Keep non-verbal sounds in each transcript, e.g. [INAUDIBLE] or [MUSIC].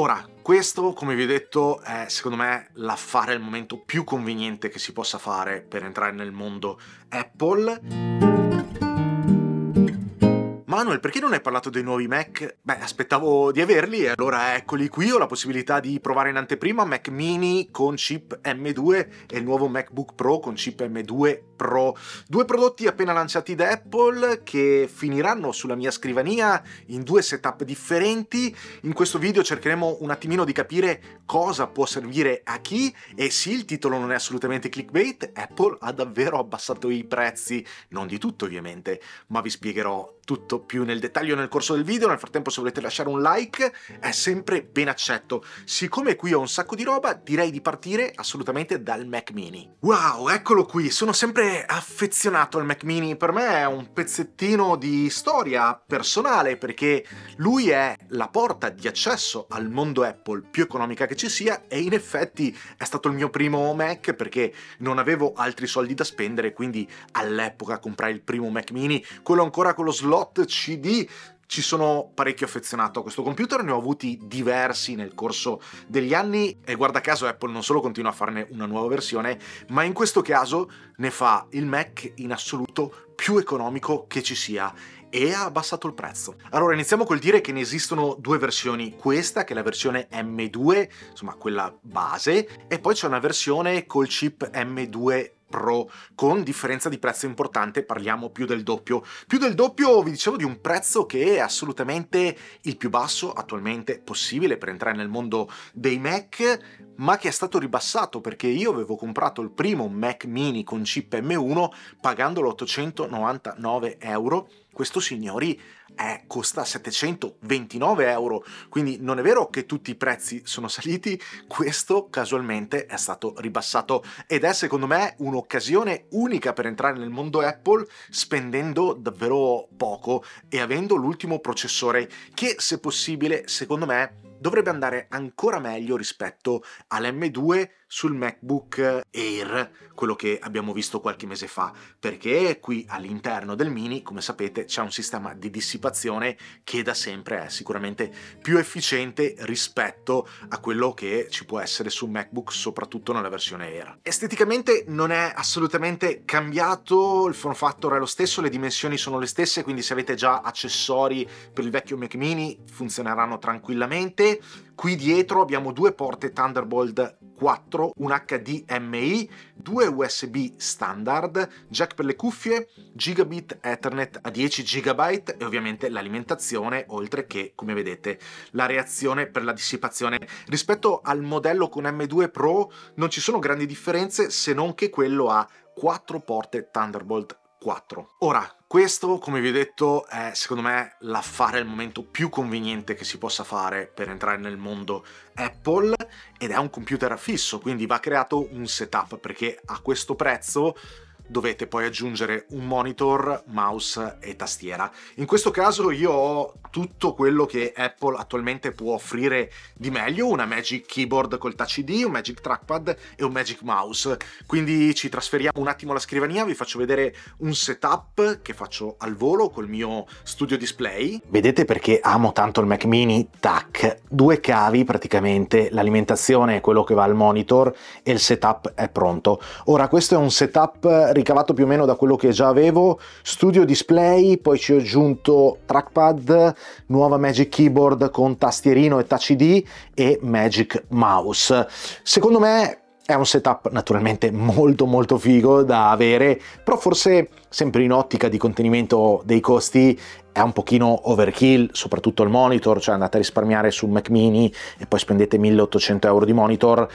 Ora, questo, come vi ho detto, è secondo me l'affare al momento più conveniente che si possa fare per entrare nel mondo Apple. Manuel, perché non hai parlato dei nuovi Mac? Beh, aspettavo di averli e allora eccoli qui. Ho la possibilità di provare in anteprima Mac Mini con chip M2 e il nuovo MacBook Pro con chip M2 Pro. Due prodotti appena lanciati da Apple che finiranno sulla mia scrivania in due setup differenti. In questo video cercheremo un attimino di capire cosa può servire a chi e sì, il titolo non è assolutamente clickbait, Apple ha davvero abbassato i prezzi, non di tutto ovviamente, ma vi spiegherò tutto più nel dettaglio nel corso del video, nel frattempo se volete lasciare un like è sempre ben accetto. Siccome qui ho un sacco di roba, direi di partire assolutamente dal Mac Mini. Wow, eccolo qui, sono sempre affezionato al Mac Mini, per me è un pezzettino di storia personale perché lui è la porta di accesso al mondo Apple più economica che ci sia e in effetti è stato il mio primo Mac perché non avevo altri soldi da spendere, quindi all'epoca comprai il primo Mac Mini, quello ancora con lo slot slot CD ci sono parecchio affezionato a questo computer, ne ho avuti diversi nel corso degli anni e guarda caso Apple non solo continua a farne una nuova versione, ma in questo caso ne fa il Mac in assoluto più economico che ci sia e ha abbassato il prezzo. Allora iniziamo col dire che ne esistono due versioni, questa che è la versione M2, insomma quella base, e poi c'è una versione col chip M2 Pro con differenza di prezzo importante, parliamo più del doppio. Più del doppio, vi dicevo, di un prezzo che è assolutamente il più basso attualmente possibile per entrare nel mondo dei Mac, ma che è stato ribassato perché io avevo comprato il primo Mac mini con chip M1 pagandolo 899 euro questo signori eh, costa 729 euro, quindi non è vero che tutti i prezzi sono saliti, questo casualmente è stato ribassato ed è secondo me uno un'occasione unica per entrare nel mondo Apple spendendo davvero poco e avendo l'ultimo processore che se possibile secondo me dovrebbe andare ancora meglio rispetto all'M2 sul MacBook Air, quello che abbiamo visto qualche mese fa, perché qui all'interno del mini, come sapete, c'è un sistema di dissipazione che da sempre è sicuramente più efficiente rispetto a quello che ci può essere su MacBook, soprattutto nella versione Air. Esteticamente non è assolutamente cambiato, il form factor è lo stesso, le dimensioni sono le stesse, quindi se avete già accessori per il vecchio Mac mini funzioneranno tranquillamente Qui dietro abbiamo due porte Thunderbolt 4, un HDMI, due USB standard, jack per le cuffie, gigabit Ethernet a 10 GB e ovviamente l'alimentazione, oltre che, come vedete, la reazione per la dissipazione. Rispetto al modello con M2 Pro non ci sono grandi differenze se non che quello ha quattro porte Thunderbolt 4. Ora, questo, come vi ho detto, è secondo me l'affare al momento più conveniente che si possa fare per entrare nel mondo Apple ed è un computer fisso, quindi va creato un setup perché a questo prezzo dovete poi aggiungere un monitor, mouse e tastiera. In questo caso io ho tutto quello che Apple attualmente può offrire di meglio, una Magic Keyboard col Touch ID, un Magic Trackpad e un Magic Mouse. Quindi ci trasferiamo un attimo alla scrivania, vi faccio vedere un setup che faccio al volo col mio studio display. Vedete perché amo tanto il Mac mini? Tac, due cavi praticamente, l'alimentazione è quello che va al monitor e il setup è pronto. Ora questo è un setup ricavato più o meno da quello che già avevo, studio display, poi ci ho aggiunto trackpad, nuova Magic Keyboard con tastierino e touch ID e Magic Mouse. Secondo me è un setup naturalmente molto molto figo da avere, però forse sempre in ottica di contenimento dei costi è un pochino overkill, soprattutto il monitor, cioè andate a risparmiare su un Mac mini e poi spendete 1800 euro di monitor,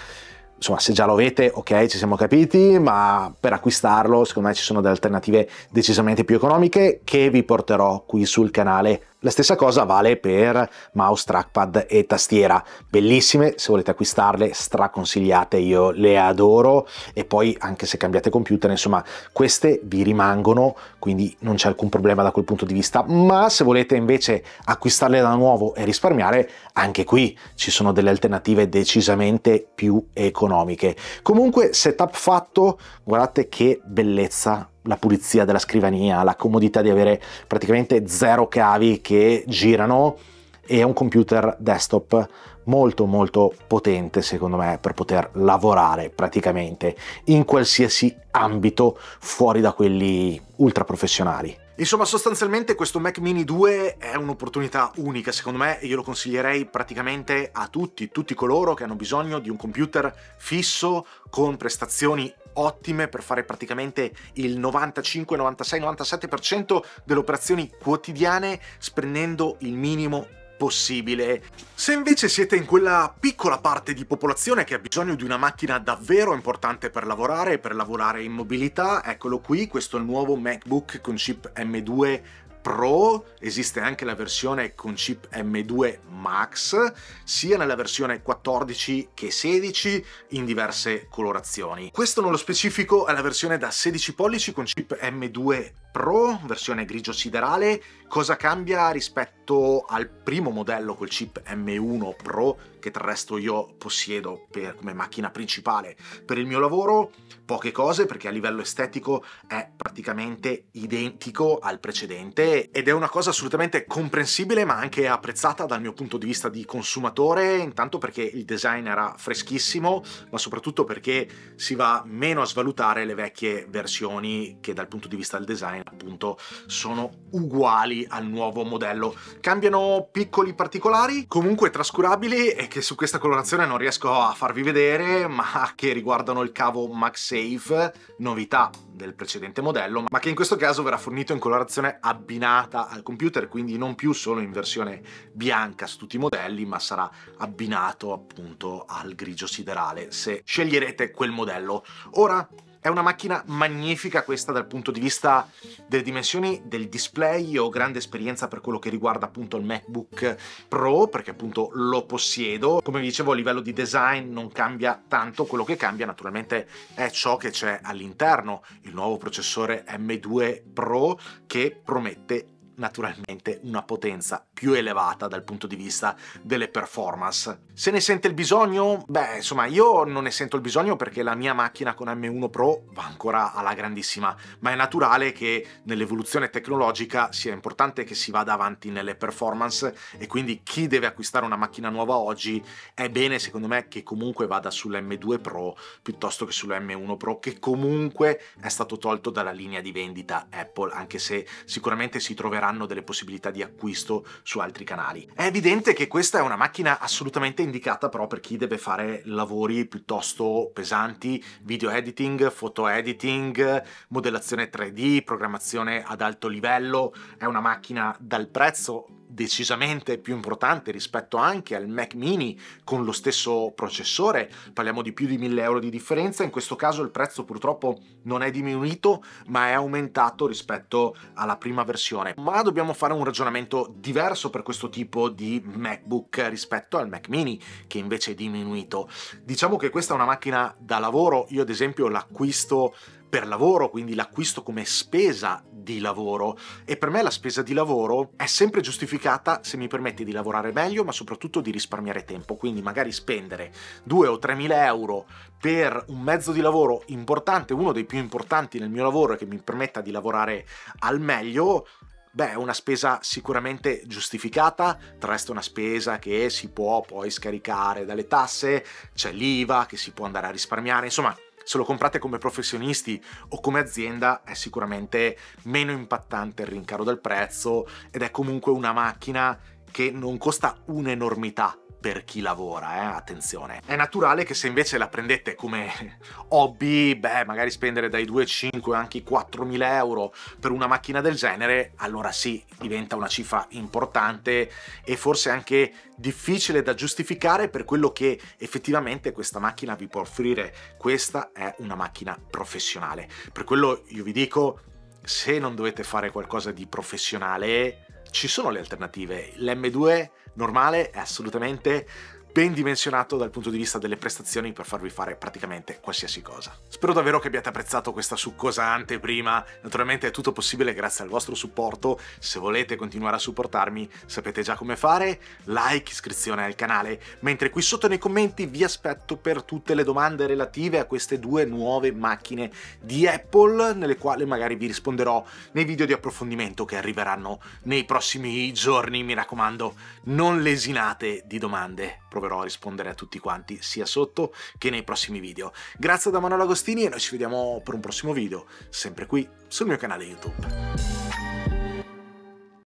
insomma, se già lo avete, ok, ci siamo capiti, ma per acquistarlo, secondo me ci sono delle alternative decisamente più economiche che vi porterò qui sul canale la stessa cosa vale per mouse, trackpad e tastiera, bellissime, se volete acquistarle straconsigliate, io le adoro e poi anche se cambiate computer, insomma, queste vi rimangono, quindi non c'è alcun problema da quel punto di vista, ma se volete invece acquistarle da nuovo e risparmiare, anche qui ci sono delle alternative decisamente più economiche. Comunque, setup fatto, guardate che bellezza la pulizia della scrivania, la comodità di avere praticamente zero cavi che girano e un computer desktop molto molto potente secondo me per poter lavorare praticamente in qualsiasi ambito fuori da quelli ultra professionali. Insomma, sostanzialmente questo Mac Mini 2 è un'opportunità unica, secondo me, e io lo consiglierei praticamente a tutti, tutti coloro che hanno bisogno di un computer fisso con prestazioni ottime per fare praticamente il 95, 96, 97% delle operazioni quotidiane spendendo il minimo possibile. Se invece siete in quella piccola parte di popolazione che ha bisogno di una macchina davvero importante per lavorare, per lavorare in mobilità, eccolo qui, questo è il nuovo MacBook con chip M2 Pro, esiste anche la versione con chip M2 Max, sia nella versione 14 che 16 in diverse colorazioni. Questo nello specifico è la versione da 16 pollici con chip M2 Pro, versione grigio siderale, cosa cambia rispetto al primo modello col chip M1 Pro che tra resto io possiedo per, come macchina principale per il mio lavoro? Poche cose perché a livello estetico è praticamente identico al precedente ed è una cosa assolutamente comprensibile ma anche apprezzata dal mio punto di vista di consumatore, intanto perché il design era freschissimo ma soprattutto perché si va meno a svalutare le vecchie versioni che dal punto di vista del design appunto sono uguali al nuovo modello. Cambiano piccoli particolari, comunque trascurabili e che su questa colorazione non riesco a farvi vedere, ma che riguardano il cavo MagSafe, novità del precedente modello, ma che in questo caso verrà fornito in colorazione abbinata al computer, quindi non più solo in versione bianca su tutti i modelli, ma sarà abbinato appunto al grigio siderale se sceglierete quel modello. Ora è una macchina magnifica questa dal punto di vista delle dimensioni del display, io ho grande esperienza per quello che riguarda appunto il MacBook Pro perché appunto lo possiedo. Come vi dicevo a livello di design non cambia tanto, quello che cambia naturalmente è ciò che c'è all'interno, il nuovo processore M2 Pro che promette naturalmente una potenza più elevata dal punto di vista delle performance. Se ne sente il bisogno? Beh, insomma, io non ne sento il bisogno perché la mia macchina con M1 Pro va ancora alla grandissima, ma è naturale che nell'evoluzione tecnologica sia importante che si vada avanti nelle performance e quindi chi deve acquistare una macchina nuova oggi è bene, secondo me, che comunque vada sull'M2 Pro piuttosto che sull'M1 Pro, che comunque è stato tolto dalla linea di vendita Apple, anche se sicuramente si troverà aumenteranno delle possibilità di acquisto su altri canali. È evidente che questa è una macchina assolutamente indicata però per chi deve fare lavori piuttosto pesanti, video editing, foto editing, modellazione 3D, programmazione ad alto livello, è una macchina dal prezzo decisamente più importante rispetto anche al Mac mini con lo stesso processore, parliamo di più di 1000 euro di differenza, in questo caso il prezzo purtroppo non è diminuito ma è aumentato rispetto alla prima versione, ma dobbiamo fare un ragionamento diverso per questo tipo di MacBook rispetto al Mac mini che invece è diminuito. Diciamo che questa è una macchina da lavoro, io ad esempio l'acquisto per lavoro, quindi l'acquisto come spesa di lavoro e per me la spesa di lavoro è sempre giustificata se mi permette di lavorare meglio ma soprattutto di risparmiare tempo, quindi magari spendere 2 o 3 mila euro per un mezzo di lavoro importante, uno dei più importanti nel mio lavoro e che mi permetta di lavorare al meglio, Beh, è una spesa sicuramente giustificata, del resto è una spesa che si può poi scaricare dalle tasse, c'è l'IVA che si può andare a risparmiare, insomma se lo comprate come professionisti o come azienda è sicuramente meno impattante il rincaro del prezzo ed è comunque una macchina che non costa un'enormità per chi lavora, eh? attenzione. È naturale che se invece la prendete come [LAUGHS] hobby, beh, magari spendere dai 2.500 anche i 4.000 euro per una macchina del genere, allora sì, diventa una cifra importante e forse anche difficile da giustificare per quello che effettivamente questa macchina vi può offrire. Questa è una macchina professionale. Per quello io vi dico, se non dovete fare qualcosa di professionale, ci sono le alternative. L'M2 normale è assolutamente ben dimensionato dal punto di vista delle prestazioni per farvi fare praticamente qualsiasi cosa. Spero davvero che abbiate apprezzato questa succosa anteprima, naturalmente è tutto possibile grazie al vostro supporto, se volete continuare a supportarmi sapete già come fare, like, iscrizione al canale, mentre qui sotto nei commenti vi aspetto per tutte le domande relative a queste due nuove macchine di Apple, nelle quali magari vi risponderò nei video di approfondimento che arriveranno nei prossimi giorni, mi raccomando, non lesinate di domande, provate proverò a rispondere a tutti quanti, sia sotto che nei prossimi video. Grazie da Manolo Agostini e noi ci vediamo per un prossimo video, sempre qui sul mio canale YouTube.